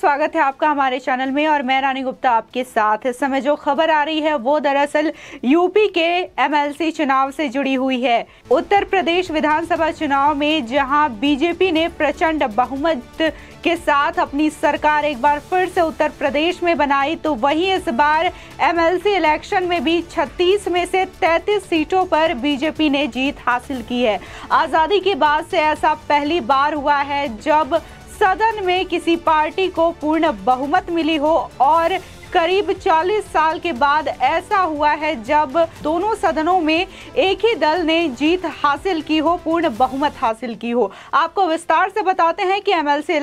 स्वागत है आपका हमारे चैनल में और मैं रानी गुप्ता आपके साथ इस समय जो खबर आ रही है वो दरअसल यूपी के एमएलसी चुनाव से जुड़ी हुई है उत्तर प्रदेश विधानसभा चुनाव में जहां बीजेपी ने प्रचंड बहुमत के साथ अपनी सरकार एक बार फिर से उत्तर प्रदेश में बनाई तो वहीं इस बार एमएलसी इलेक्शन में भी 36 में से 33 सीटों पर बीजेपी ने जीत हासिल की है आज़ादी के बाद से ऐसा पहली बार हुआ है जब सदन में किसी पार्टी को पूर्ण बहुमत मिली हो और करीब 40 साल के बाद ऐसा हुआ है जब दोनों सदनों में एक ही दल ने जीत हासिल की हो पूर्ण बहुमत हासिल की हो आपको विस्तार से बताते हैं कि एमएलसी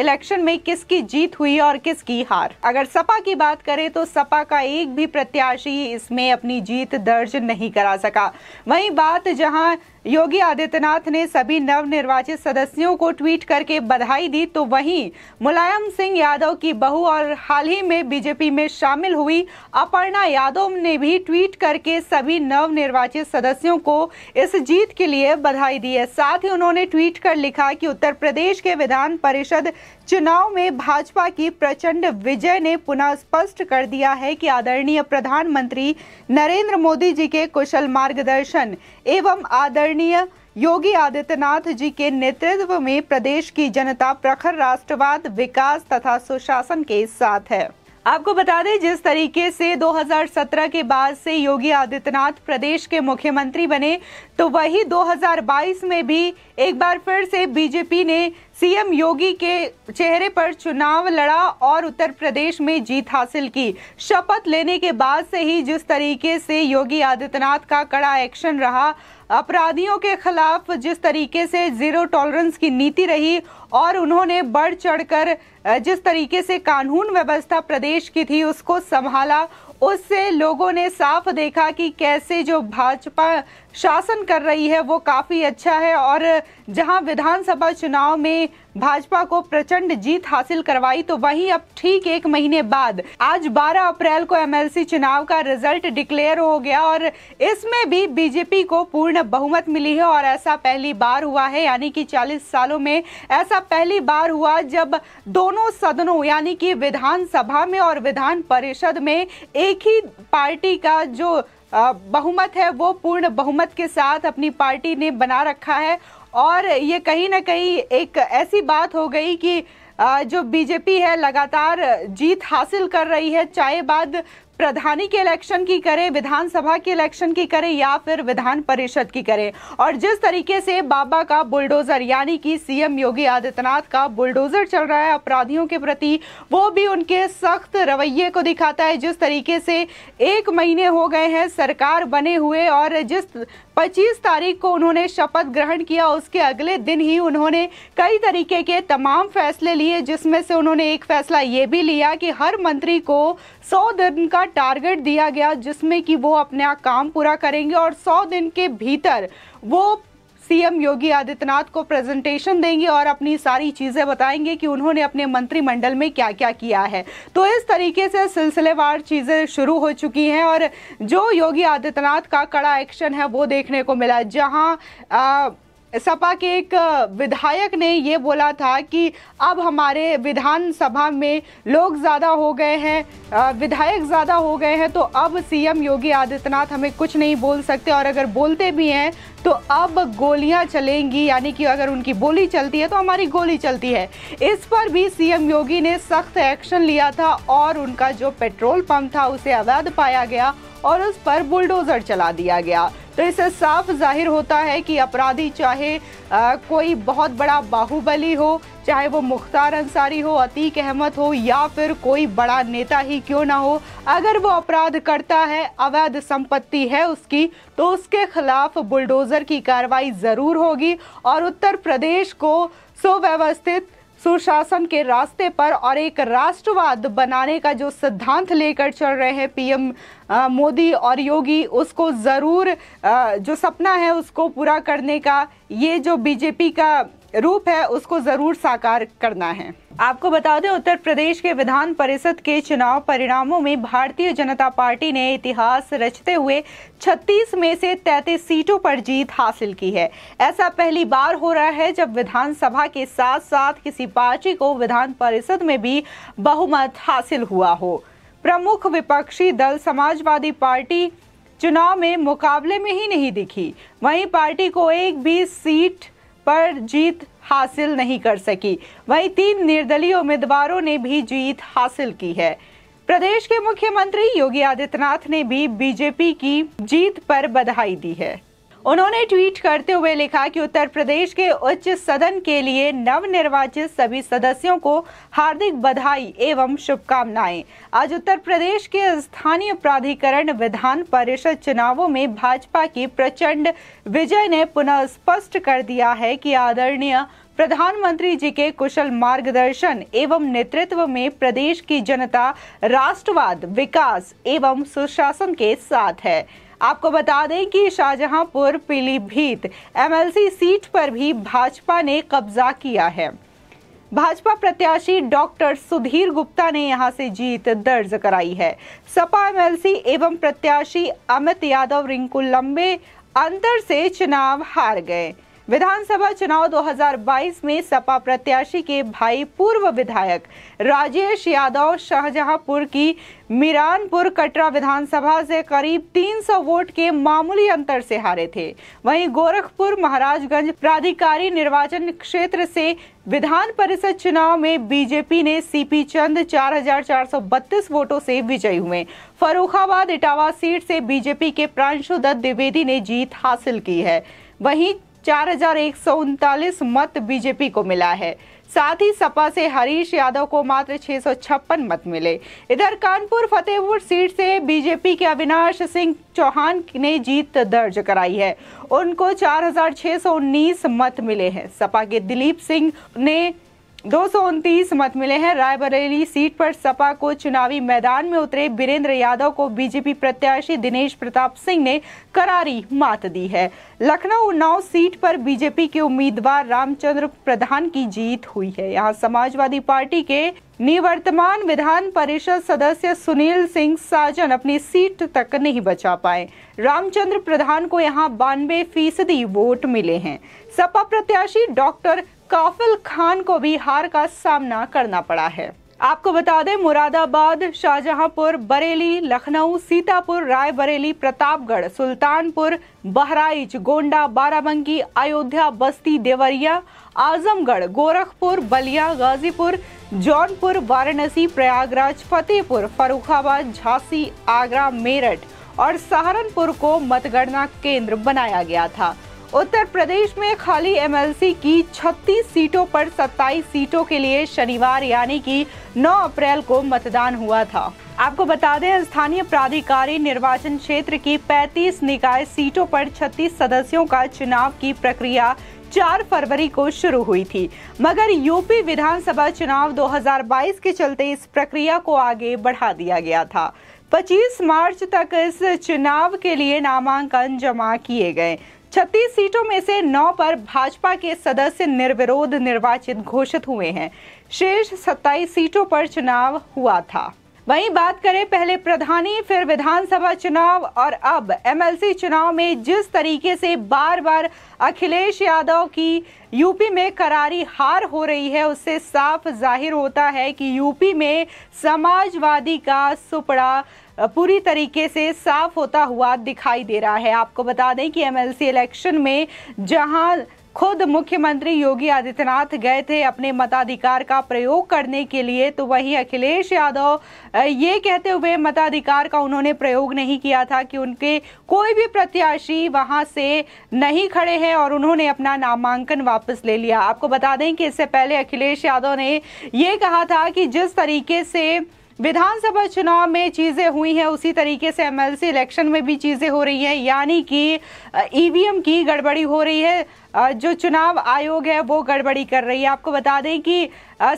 इलेक्शन में किसकी जीत हुई और किसकी हार अगर सपा की बात करें तो सपा का एक भी प्रत्याशी इसमें अपनी जीत दर्ज नहीं करा सका वही बात जहां योगी आदित्यनाथ ने सभी नव निर्वाचित सदस्यों को ट्वीट करके बधाई दी तो वहीं मुलायम सिंह यादव की बहू और हाल ही में बीजेपी में शामिल हुई अपर्णा यादव ने भी ट्वीट करके सभी नव निर्वाचित सदस्यों को इस जीत के लिए बधाई दी है साथ ही उन्होंने ट्वीट कर लिखा कि उत्तर प्रदेश के विधान परिषद चुनाव में भाजपा की प्रचंड विजय ने पुनः स्पष्ट कर दिया है कि आदरणीय प्रधानमंत्री नरेंद्र मोदी जी के कुशल मार्गदर्शन एवं आदरणीय योगी आदित्यनाथ जी के नेतृत्व में प्रदेश की जनता प्रखर राष्ट्रवाद विकास तथा सुशासन के साथ है आपको बता दें जिस तरीके से 2017 के बाद से योगी आदित्यनाथ प्रदेश के मुख्यमंत्री बने तो वही 2022 में भी एक बार फिर से बीजेपी ने सीएम योगी के चेहरे पर चुनाव लड़ा और उत्तर प्रदेश में जीत हासिल की शपथ लेने के बाद से ही जिस तरीके से योगी आदित्यनाथ का कड़ा एक्शन रहा अपराधियों के खिलाफ जिस तरीके से जीरो टॉलरेंस की नीति रही और उन्होंने बढ़ चढ़कर जिस तरीके से कानून व्यवस्था प्रदेश की थी उसको संभाला उससे लोगों ने साफ देखा कि कैसे जो भाजपा शासन कर रही है वो काफ़ी अच्छा है और जहां विधानसभा चुनाव में भाजपा को प्रचंड जीत हासिल करवाई तो वहीं अब ठीक एक महीने बाद आज 12 अप्रैल को एमएलसी चुनाव का रिजल्ट डिक्लेयर हो गया और इसमें भी बीजेपी को पूर्ण बहुमत मिली है और ऐसा पहली बार हुआ है यानी कि 40 सालों में ऐसा पहली बार हुआ जब दोनों सदनों यानी कि विधानसभा में और विधान परिषद में एक ही पार्टी का जो बहुमत है वो पूर्ण बहुमत के साथ अपनी पार्टी ने बना रखा है और ये कहीं ना कहीं एक ऐसी बात हो गई कि जो बीजेपी है लगातार जीत हासिल कर रही है चाहे बाद प्रधानी के इलेक्शन की करें विधानसभा के इलेक्शन की करें या फिर विधान परिषद की करें और जिस तरीके से बाबा का बुलडोजर यानी कि सीएम योगी आदित्यनाथ का बुलडोजर चल रहा है अपराधियों के प्रति वो भी उनके सख्त रवैये को दिखाता है जिस तरीके से एक महीने हो गए हैं सरकार बने हुए और जिस 25 तारीख को उन्होंने शपथ ग्रहण किया उसके अगले दिन ही उन्होंने कई तरीके के तमाम फैसले लिए जिसमें से उन्होंने एक फैसला ये भी लिया कि हर मंत्री को सौ दिन का टारगेट दिया गया जिसमें कि वो अपना काम पूरा करेंगे और 100 दिन के भीतर वो सीएम योगी आदित्यनाथ को प्रेजेंटेशन देंगे और अपनी सारी चीज़ें बताएंगे कि उन्होंने अपने मंत्रिमंडल में क्या क्या किया है तो इस तरीके से सिलसिलेवार चीज़ें शुरू हो चुकी हैं और जो योगी आदित्यनाथ का कड़ा एक्शन है वो देखने को मिला जहां आ, सपा के एक विधायक ने ये बोला था कि अब हमारे विधानसभा में लोग ज़्यादा हो गए हैं विधायक ज़्यादा हो गए हैं तो अब सीएम योगी आदित्यनाथ हमें कुछ नहीं बोल सकते और अगर बोलते भी हैं तो अब गोलियां चलेंगी यानी कि अगर उनकी बोली चलती है तो हमारी गोली चलती है इस पर भी सीएम योगी ने सख्त एक्शन लिया था और उनका जो पेट्रोल पंप था उसे अवैध पाया गया और उस पर बुलडोज़र चला दिया गया तो इससे साफ जाहिर होता है कि अपराधी चाहे आ, कोई बहुत बड़ा बाहुबली हो चाहे वो मुख्तार अंसारी हो अतीक अहमद हो या फिर कोई बड़ा नेता ही क्यों ना हो अगर वो अपराध करता है अवैध संपत्ति है उसकी तो उसके खिलाफ बुलडोज़र की कार्रवाई ज़रूर होगी और उत्तर प्रदेश को सुव्यवस्थित सुशासन के रास्ते पर और एक राष्ट्रवाद बनाने का जो सिद्धांत लेकर चल रहे हैं पीएम मोदी और योगी उसको ज़रूर जो सपना है उसको पूरा करने का ये जो बीजेपी का रूप है उसको ज़रूर साकार करना है आपको बता दें उत्तर प्रदेश के विधान परिषद के चुनाव परिणामों में भारतीय जनता पार्टी ने इतिहास रचते हुए 36 में से 33 सीटों पर जीत हासिल की है ऐसा पहली बार हो रहा है जब विधानसभा के साथ साथ किसी पार्टी को विधान परिषद में भी बहुमत हासिल हुआ हो प्रमुख विपक्षी दल समाजवादी पार्टी चुनाव में मुकाबले में ही नहीं दिखी वहीं पार्टी को एक भी सीट पर जीत हासिल नहीं कर सकी वहीं तीन निर्दलीय उम्मीदवारों ने भी जीत हासिल की है प्रदेश के मुख्यमंत्री योगी आदित्यनाथ ने भी बीजेपी की जीत पर बधाई दी है उन्होंने ट्वीट करते हुए लिखा कि उत्तर प्रदेश के उच्च सदन के लिए नव निर्वाचित सभी सदस्यों को हार्दिक बधाई एवं शुभकामनाएं आज उत्तर प्रदेश के स्थानीय प्राधिकरण विधान परिषद चुनावों में भाजपा की प्रचंड विजय ने पुनः स्पष्ट कर दिया है कि आदरणीय प्रधानमंत्री जी के कुशल मार्गदर्शन एवं नेतृत्व में प्रदेश की जनता राष्ट्रवाद विकास एवं सुशासन के साथ है आपको बता दें कि शाहजहांपुर पीलीभीत एमएलसी सीट पर भी भाजपा ने कब्जा किया है भाजपा प्रत्याशी डॉक्टर सुधीर गुप्ता ने यहां से जीत दर्ज कराई है सपा एमएलसी एवं प्रत्याशी अमित यादव रिंकू लंबे अंतर से चुनाव हार गए विधानसभा चुनाव 2022 में सपा प्रत्याशी के भाई पूर्व विधायक राजेश यादव शाहजहांपुर की मीरानपुर कटरा विधानसभा से करीब 300 वोट के मामूली अंतर से हारे थे वहीं गोरखपुर महाराजगंज प्राधिकारी निर्वाचन क्षेत्र से विधान परिषद चुनाव में बीजेपी ने सीपी चंद 4,432 वोटों से विजयी हुए फरुखाबाद इटावा सीट से बीजेपी के प्रांशु दत्त द्विवेदी ने जीत हासिल की है वहीं चार मत बीजेपी को मिला है साथ ही सपा से हरीश यादव को मात्र छह मत मिले इधर कानपुर फतेहपुर सीट से बीजेपी के अविनाश सिंह चौहान ने जीत दर्ज कराई है उनको 4,619 मत मिले हैं सपा के दिलीप सिंह ने दो मत मिले हैं रायबरेली सीट पर सपा को चुनावी मैदान में उतरे बीरेंद्र यादव को बीजेपी प्रत्याशी दिनेश प्रताप सिंह ने करारी मात दी है लखनऊ नौ सीट पर बीजेपी के उम्मीदवार रामचंद्र प्रधान की जीत हुई है यहाँ समाजवादी पार्टी के निवर्तमान विधान परिषद सदस्य सुनील सिंह साजन अपनी सीट तक नहीं बचा पाए रामचंद्र प्रधान को यहां बानवे फीसदी वोट मिले हैं सपा प्रत्याशी डॉक्टर काफिल खान को भी हार का सामना करना पड़ा है आपको बता दें मुरादाबाद शाहजहांपुर बरेली लखनऊ सीतापुर रायबरेली प्रतापगढ़ सुल्तानपुर बहराइच गोंडा बाराबंकी अयोध्या बस्ती देवरिया आजमगढ़ गोरखपुर बलिया गाजीपुर जौनपुर वाराणसी प्रयागराज फतेहपुर फरुखाबाद झांसी आगरा मेरठ और सहारनपुर को मतगणना केंद्र बनाया गया था उत्तर प्रदेश में खाली एमएलसी की 36 सीटों पर 27 सीटों के लिए शनिवार यानी कि 9 अप्रैल को मतदान हुआ था आपको बता दें स्थानीय प्राधिकारी निर्वाचन क्षेत्र की 35 निकाय सीटों पर 36 सदस्यों का चुनाव की प्रक्रिया 4 फरवरी को शुरू हुई थी मगर यूपी विधानसभा चुनाव 2022 के चलते इस प्रक्रिया को आगे बढ़ा दिया गया था 25 मार्च तक इस चुनाव के लिए नामांकन जमा किए गए छत्तीस सीटों में से नौ पर भाजपा के सदस्य निर्विरोध निर्वाचित घोषित हुए हैं शेष सत्ताईस सीटों पर चुनाव हुआ था वहीं बात करें पहले प्रधानी फिर विधानसभा चुनाव और अब एमएलसी चुनाव में जिस तरीके से बार बार अखिलेश यादव की यूपी में करारी हार हो रही है उससे साफ जाहिर होता है कि यूपी में समाजवादी का सुपड़ा पूरी तरीके से साफ होता हुआ दिखाई दे रहा है आपको बता दें कि एमएलसी इलेक्शन में जहां खुद मुख्यमंत्री योगी आदित्यनाथ गए थे अपने मताधिकार का प्रयोग करने के लिए तो वहीं अखिलेश यादव ये कहते हुए मताधिकार का उन्होंने प्रयोग नहीं किया था कि उनके कोई भी प्रत्याशी वहां से नहीं खड़े हैं और उन्होंने अपना नामांकन वापस ले लिया आपको बता दें कि इससे पहले अखिलेश यादव ने ये कहा था कि जिस तरीके से विधानसभा चुनाव में चीज़ें हुई हैं उसी तरीके से एमएलसी इलेक्शन में भी चीज़ें हो रही हैं यानी कि ईवीएम e की गड़बड़ी हो रही है जो चुनाव आयोग है वो गड़बड़ी कर रही है आपको बता दें कि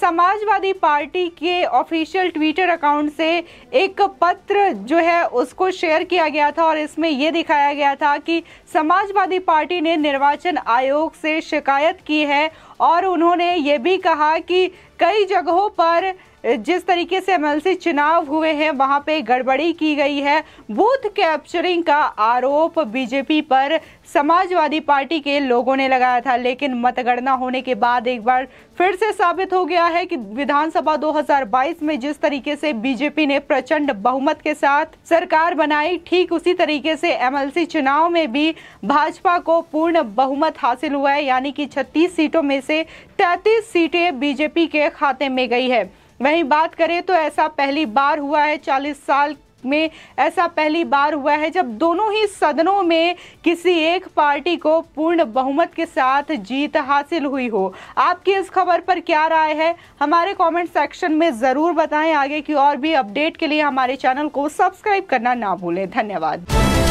समाजवादी पार्टी के ऑफिशियल ट्विटर अकाउंट से एक पत्र जो है उसको शेयर किया गया था और इसमें यह दिखाया गया था कि समाजवादी पार्टी ने निर्वाचन आयोग से शिकायत की है और उन्होंने ये भी कहा कि कई जगहों पर जिस तरीके से एमएलसी चुनाव हुए हैं वहां पे गड़बड़ी की गई है बूथ कैप्चरिंग का आरोप बीजेपी पर समाजवादी पार्टी के लोगों ने लगाया था लेकिन मतगणना होने के बाद एक बार फिर से साबित हो गया है कि विधानसभा 2022 में जिस तरीके से बीजेपी ने प्रचंड बहुमत के साथ सरकार बनाई ठीक उसी तरीके से एमएलसी चुनाव में भी भाजपा को पूर्ण बहुमत हासिल हुआ है यानी कि 36 सीटों में से 33 सीटें बीजेपी के खाते में गई है वहीं बात करें तो ऐसा पहली बार हुआ है चालीस साल में ऐसा पहली बार हुआ है जब दोनों ही सदनों में किसी एक पार्टी को पूर्ण बहुमत के साथ जीत हासिल हुई हो आपकी इस खबर पर क्या राय है हमारे कमेंट सेक्शन में ज़रूर बताएं आगे की और भी अपडेट के लिए हमारे चैनल को सब्सक्राइब करना ना भूलें धन्यवाद